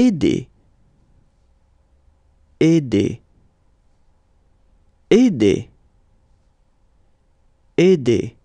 aider aider aider aider